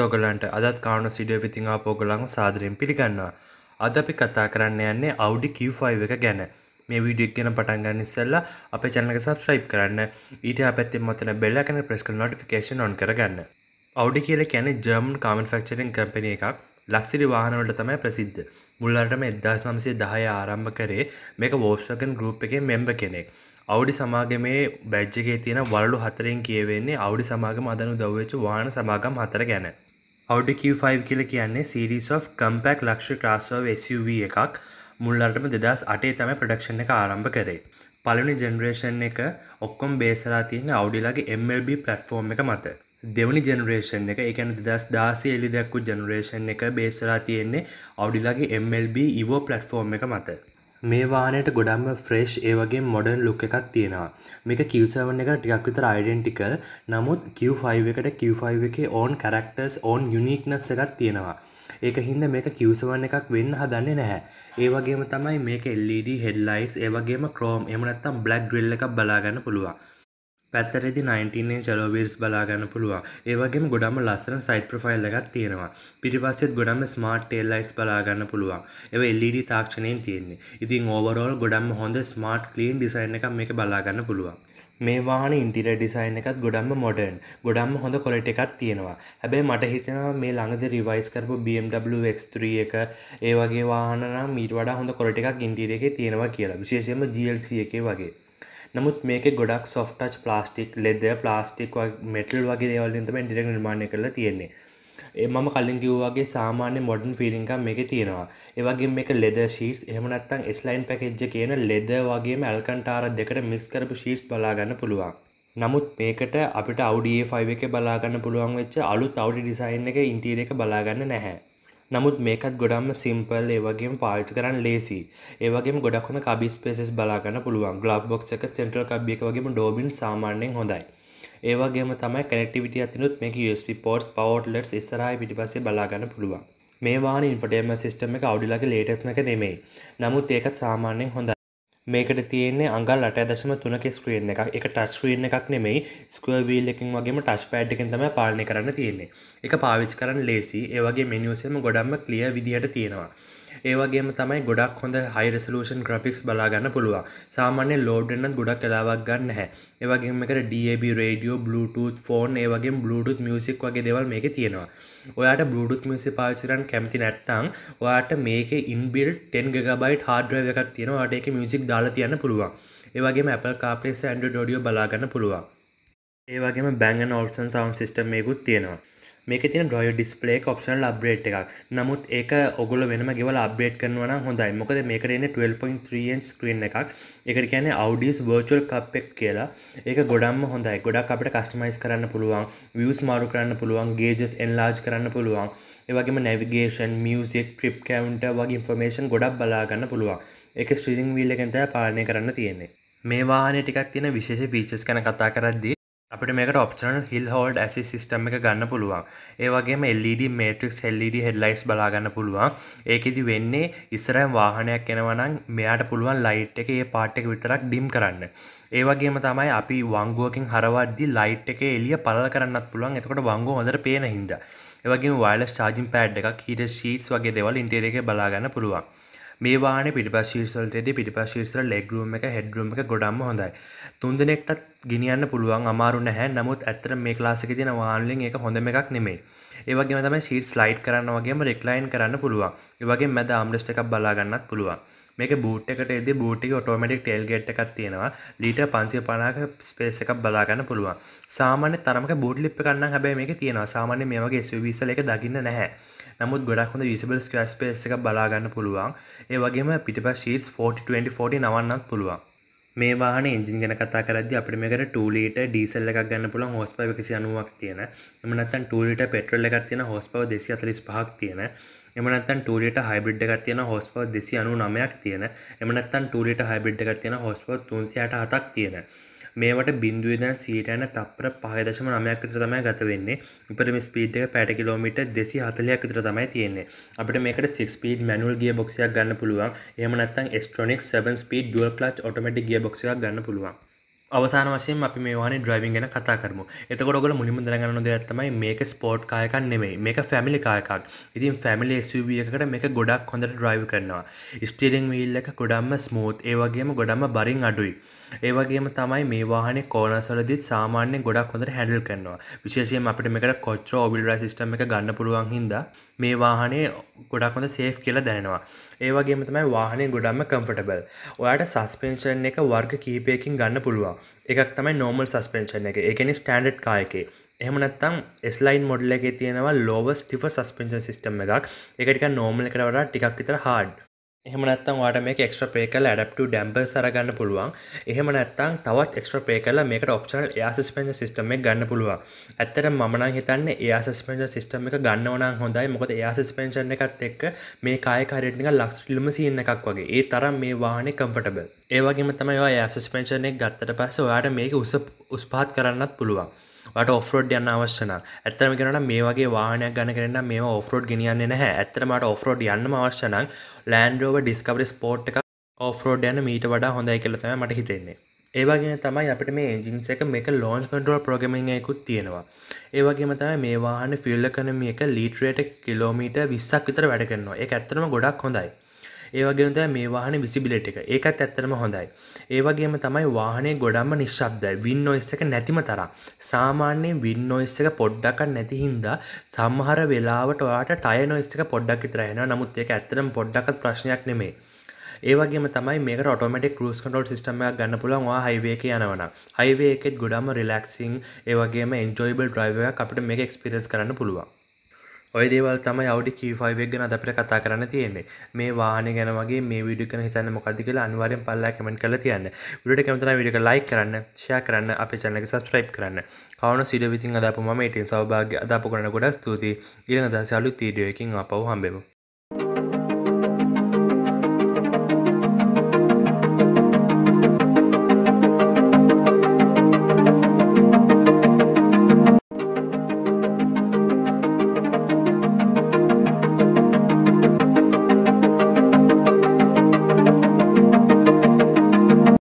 දොගලන්ට අදත් කාණු සිඩිය විතිං ආපෝගලං සාදරයෙන් පිළිගන්නවා. අද අපි කතා කරන්න යන්නේ Audi Q5 එක ගැන. මේ වීඩියෝ එක ගැන පටන් ගන්න ඉස්සෙල්ලා අපේ channel එක subscribe කරන්න. ඊට පැත්තෙන් මතන bell icon එක press කරලා notification on කරගන්න. Audi කියලා කියන්නේ German car manufacturing company එකක්. ලක්සිරි වාහනවලට තමයි ප්‍රසිද්ධ. මුල්ලටම 1910 ආරම්භ කරේ මේක Volkswagen Group එකේ member කෙනෙක්. අවඩි සමාගමේ බැජ්ජගේ තියෙන වලු හතරෙන් කියවෙන්නේ අවඩි සමාගම අදනු දවවෙච්ච වාන සමාගම් හතර ගැන අවඩ Q5 කියල කියන්නේ සිරිස් of කම්පක් ලක්ෂ ක්‍රස්සව SUV එකක් මුල්ලටම දෙදස් අටේ තම ප්‍රඩක්ෂණ එක ආරම්භ කරේ පලනි ජෙනරේෂන් එක ඔක්කොම් බේසලා තියෙන අවඩිලගේ MLB පලට්ෆෝර්ම් එක මත දෙවනි ජෙනරේෂන් එක එකන දෙදස් දාසේ එලි දැක්කු ජෙනරේෂන් එක බේසලා තියෙන්නේ අවඩිලගේ MLB ඉවෝ පලට්ෆෝර්ම් එක මත මේ වානයට ගොඩම්ම ෆ්‍රේෂ් ඒවගේ මොඩන් ලුක් එකක් තියෙනවා මේක කිවසවන් එක ටිකක් විතර අයිඩෙන්ටිකල් නමුත් කිවෆයි එකට කිවෆයි එකේ ඕන් කරක්ටර්ස් ඕන් යුනික්නස් එකක් තියෙනවා ඒක හින්ද මේක කිවසවන් එකක් වෙන්න හදන්නේ නැහැ ඒවගේම තමයි මේක එල්ලඩ හෙඩ්ලයිටස් ඒවගේම ක්‍රෝම් එමනත්තම් බ්ලක් ්‍රල්ල එකක් බලාගන්න පුළුවන් පැත්තරෙදි 19ේ චලෝවීර්ස් බලාගන්න පුළුවන් ඒවගේම ගොඩම ලස්සන සයිට් ප්‍රෆයිල් එකක් තියෙනවා පිටිපස්සෙත් ගොඩම ස්මාර්ට් ටේල්ලයිස් බලාගන්න පුළුවන් ඒව LED තාක්ෂණයෙන් තියෙන්නේ ඉතින් ඕවරෝල් ගොඩම හොඳ ස්මාර්ට් ක්ලීන් ඩිසයින් එකක් මේක බලාගන්න පුළුවන් මේ වාහන ඉන්ටිරියර් ඩිසයින් එකත් ගොඩක්ම මොඩර්න් ගොඩක්ම හොඳ කොලටි එකක් තියෙනවා හැබැයි මට හිතෙනවා මේ ළඟදී රිවයිස් කරපු BMW X3 එක ඒ වගේ වාහන නම් ඊට වඩා හොඳ කොලටි එකක් ඉන්ටිරියර් එකේ තියෙනවා කියලා විශේෂයෙන්ම GLC එකේ වගේ නමුත් මේක ගොඩක් soft touch plastic leather plastic metal වගේ දේවල්ලින්තම ඩිරෙක් නිර්මාණය කරලා තියෙන්නේ ඒ මම කලින් කිව්වාගේ සාමාන්‍ය මොඩන් ෆිලිංක මේක තියෙනවා ඒවගේ මේක ලෙද ශීට් එහමනත්තං ස්ලයින් පැකෙජ්ජ කියන ලෙද වගේ මැල්කන්ටාර දෙකට මික්ස් කරපු ශීට්ස් බලාගන්න පුළුවන් නමුත් මේකට අපිට අවඩ ෆයි එක බලාගන්න පුළුවන් වෙච්ච අලු තවඩි ඩිසයින් එක ඉන්ටීර එක බලාගන්න නැහැ නමුත් මේකත් ගොඩම්ම සිම්පල් ඒවගේ පාච් කරන්න ලේසි ඒවගේ ගොඩක්ම කබිස් පේෙස් බලාගන්න පුළුවන් ගලබ් බොක් එක සෙන්ට්‍රල් කබියක වගේම ඩෝබින් සාමාන්‍යයෙන් හොඳයි ඒවගේම තමයි කනෙක්ටිවිට අතිනුත් මේක USB පෝට්ස් පවට්ලට් ස්රයි පිටිපස්සේ බලාගන්න පුළුවන් මේවාන ඉන්ෆටේම සිිටම එක අවඩිලගේ ලේටත්නක නෙමෙයි නමුත් ඒකත් සාමාන්‍යෙන් හොඳයි මේකට තියන්නේ අඟල් අට දශම තුනක ස්ක්‍රීන් එක එක ටස්ක්‍රීන් එකක් නෙමෙයි ස්කවීල් එකින් වගේම ටස් පෑඩ් එකෙන් තම පාලනය කරන්න තියෙන්නේ එක පාවිච් කරන්න ලේසි ඒවගේ මෙනිියසම ගොඩම්ම කලිය විදිහට තියෙනවා ඒවගේම තමයි ගොඩක් හොඳ හයි රෙසලූෂන් ග්‍රපික්ස් බලාගන්න පුළුවන් සාමාන්‍ය ලෝඩ්න්න ගොඩක් කලාවක් ගන්න හැ ඒවගේම එකට DAB රඩියෝ Bluetooth ෆෝන් ඒවගේ Bluetooth මියසික් වගේ දෙවල් මේක තියෙනවා ඔයාට Bluetooth මිසි පාචරන් කැමති නැත්තං ඔයාට මේක ඉන්බිල් 10 ගබයි හාඩ්‍රව එකක් තියෙනවාට එක මියසික් දාලා තියන්න පුළුවන් ඒවගේ Apple කාපේ සන්ඩ ඩෝඩියෝ බලාගන්න පුළුවන් ඒවගේ බැංග නෝටසන් සවන් සිිටම් මේකුත් තියෙනවා මේක තින ඩොය ඩිස්පලේ ඔප්ෂනල් අබ්්‍රේට් එකක් නමුත් ඒක ඔගුල වෙනම ගෙවල අබ්්‍රේට් කරනවන හොඳයි මොකද මේකරන්නේ 12.3න් ස්ක්‍රීන් එකක් එක කියන අවඩිස් වර්චල් කප්පෙක් කියලා ඒක ගොඩම් හොඳයි ගොඩක් අපට කස්ටමයිස් කරන්න පුළුවන් වියස් මාරු කරන්න පුළුවන් ගේජස් එන්ලාජ් කරන්න පුළුවන් ඒවගේම නැවිගේෂන් මියසික් ට්‍රිප් කැවන්ට වගේ ඉන්ෆර්මේෂන් ගොඩක් බලාගන්න පුළුවන් එක ස්ට්‍රීරිං වීල්ලකන්තය පාලනය කරන්න තියෙන්නේ මේ වාහන ටිකක් තියෙන විශේෂ පීචස් කන කතා කරද්දී අපිට මේකට optional hill hold assist system එක ගන්න පුළුවන් ඒවගේම එල්ඩ මේට්‍රික් හෙල්ලඩ හෙඩ්ලයිස් බලාගන්න පුළුවන් ඒකෙදි වෙන්නේ ඉස්සරම් වාහනයක් එනවනම් මෙයාට පුළුවන් ලයිට් එක ඒ පාට් එක විතරක් ඩිම් කරන්න ඒවගේම තමයි අපි වංගුවකින් හරවද්දි ලයිට් එක එලිය පල කරන්නත් පුළුවන් එතකොට වංගෝ හොඳට පේන හින්ද ඒවගේ වයිලස් චාජිම් පෑඩ් එකක් හිට ශීට්ස් වගේ දෙවල් ඉන්ටේරේ එක බලාගන්න පුළුවන් මේවාන පිටිපශීසල්ටේද පිටිපශීසර ලෙගරුම් එක හෙඩරුම් එක ගොඩම්ම හොඳයි තුන්දනෙක්ටත් ගිනියන්න පුළුවන් අමාරු නැහැ නමුත් ඇතර මේ ලාසික තින වාන්ලින් එක හොඳම එකක් නෙමේ ඒවගේ තමයි සීට් ස්ලයිට් කරන්න වගේම රෙක්ලයින් කරන්න පුළුවන් ඒවගේ මැද ආම්ලස්ට එකක් බලාගන්නත් පුළුවන් මේක බූට් එකට එද බූටි ඔටෝමටික් ටේල් ගෙට් එකක් තියෙනවා ලීට පන්සිය පනාක ස්පේස් එකක් බලාගන්න පුළුවන් සාමාන්‍ය තරමක බූඩ් ලිප් කන්න හැබැයි මේක තියෙනවා සාමාන්‍ය මේ වගේ ස්විවිසල එක දකින්න නැහැ නමුත් ගොඩක් හොඳ විසිබල් ස්ක්‍රස් පේස් එක බලාගන්න පුළුවන් ඒ වගේම පිටිපස් ශීට්ස් 40 නවන්නත් පුළුවන් මේ වාහන එන්ජින් ගැන කතා කරද්දි අපිට මේකට 2 ලීටර් ඩීසල් එකක් ගන්න පුළුවන් හෝස් පවර් 190ක් තියෙන. එහෙම නැත්නම් 2 ලීටර් පෙට්‍රල් එකක් තියෙන හෝස් පවර් 245ක් තියෙන. එහෙම නැත්නම් 2 ලීටර් හයිබ්‍රිඩ් එකක් තියෙන හෝස් පවර් 299ක් තියෙන. එහෙම නැත්නම් 2 ලීටර් හයිබ්‍රිඩ් එකක් තියෙන හෝස් පවර් 367ක් තියෙන. මේවට බින්දුවදන් සීටයන තප්‍ර පහදශම නමයක් විතර තමයි ගත වෙන්නේ උපරම ස්පීඩ් එක පැට කිලෝමිට දෙසි හතලයක් විතර තමයි තියෙන්නේ අපිට මේකට සික් පීඩ් මැනුල් ගිය බොක්ෂයක් ගන්න පුළුවන් එහම නැත්තම් S tronic 7 speed dual clutch automatic ගිය බොක්ෂයක් ගන්න පුළුවන් අවසාන වශයෙන් අපි මේවානේ ඩ්‍රයිවිං ගැන කතා කරම එතකොටගොල මුලිම දරගන්න දෙයක්ත්තමයි මේක ස්පෝට් කායකක් නෙමෙයි මේක ෆැමිලි කායකක් ඉතින් ෆැමිලි එකකට මේක ගොඩක් හොඳට ඩ්‍රයිව් කරනවා ස්ටිරිං වීල් එක ගොඩම්ම ස්මූත් ඒවගේම ගොඩම්ම බරින් අඩුයි ඒවගේම තමයි මේ වාහන කෝනසලදිත් සාමාන්‍ය ගොඩක් හොඳට හැඩල් කරනවා විශේෂයෙන් අපිට මේකට කොච්චෝ ඔබිල්ර සිස්ටම එක ගන්න පුළුවන් හින්ද මේ වාහනේ ගොඩක් හොඳ සේෆ් කියලා දැනවා ඒවගේම තමයි වාහනේ ගොඩම්ම කම්ෆටබල් ඔයාට සස්පෙන්ෂන් එක වර්ග කීපයකින් ගන්න පුළුවන් එකක් තමයි නෝමල් සස්පෙන්ෂන් එක එකනි ස්ටන්ඩ් කායකේ එහමනත්තම් ස්ලයින් මොඩල එක තියෙනවා ලෝව ටිෆ සස්පෙන්ෂන් සිස්ටම් එකක් එකටික නෝමල කරවට ටිකක් විතර හාඩ් එහමනත්තම් වාට මේ එක්ට්‍ර පේ කල ඩප්ට ඩැම්බ සරගන්න පුළුවන් එහම නැත්තං තවත් එක්ට්‍ර පේ කල මේකට ඔප්ෂනල් ඒයාසස්පෙන්ජ සිස්ටම එක ගන්න පුළුවන් ඇත්තට මමනං හිතන්න ඒයාසස්පෙන්ජ සිස්ටම එක ගන්න ඕනම් හොඳයි මොකද ඒයාසස්පෙන්චන එකත් එක්ක මේ කායකාරයටනික ලක්ස්ටිලිම සියන්න එකක් වගේ ඒ තරම් මේ වාහනේ කම්පටබ ඒවගේම තමයි ඒයාසස්පෙන්චනය ගත්තට පස්ස ඔයාට මේක උස උස්පාත් කරන්නත් පුළුවන් මට ඔෆරෝඩ් යන්න අවශ්‍යන ඇත්තම කෙනට මේ වගේ වානයක් ගන්න කරන්න මේ ඔෆරෝඩ් ගෙනියන්න නැහැ ඇතරමට ඔෆරෝඩ් යන්න අවශ්‍යනං ලෑන්ඩෝව ඩිස්කවරි ස්පෝට් එක ඔෆරෝඩ් යන මීට වඩා හොඳයි කෙලතම මට හිතෙන්නේ ඒවාගේ තමයි අපිට මේ එන්ජින්ස එක මේක ලෝන්ච් කටරල් ප්‍රගමියකුත් තියෙනවා ඒවගේම තමයි මේ වාහන ෆිල්ල කනමියක ලීටරේට කිලෝමීට විස්සක් විතර වැඩ කරනවා එක ඇත්තනම ගොඩක් හොඳයි ඒවගේද මේ වාහන විසිබිලට එක ඒකත් ඇත්තරම හොඳයි ඒවගේම තමයි වාහනේ ගොඩම්ම නිශ්ශබ්දයි වින් නොයිස් එක නැතිම තරම් සාමාන්‍යයෙන් වින් නොයිස් එක පොඩ්ඩක් නැති හින්දා සම්හර වෙලාවට ඔයාට ටය නොයිස් එක පොඩ්ඩක් විතරහෙන නමුත් ඒක ඇත්තරම් පොඩ්ඩක් ප්‍රශ්නයක් නෙමේ ඒවගේම තමයි මේක ඔටෝමටික් රුස් කටල් සිටමයක් ගන්න පුළුවන් වා හයිවේක යනවන හයිවේකෙත් ගොඩම රිලක්සිං ඒවගේම එන්ජෝයිබල් ්‍රයිවයක් අපිට මේක එක්ස්පිරස් කරන්න පුළුවන් ඔය දේවල් තමයි අවඩි කිවෆයිවක් ගැන අපිට කතා කරන්න තියෙන්නේ මේ වාහන ගැන වගේ මේ විඩිය කන හිතන්න මොකද කියලා අනිවාර්යෙන් පල්ලා කමෙන්ට් කරලා තියන්න විඩියට කැමති නම් වීඩියෝ එක ලයික් කරන්න ෂෙයා කරන්න අපේ channel එක subscribe කරන්න කවුරුන සීඩියෝ විතින් අදාපු මම ඉතින් සෞභාග්‍ය අදාපු කරන ගොඩක් ස්තුතියි ඊළඟ දවසේ අලුත් වීඩියෝ එකකින් ආපහු හම්බෙමු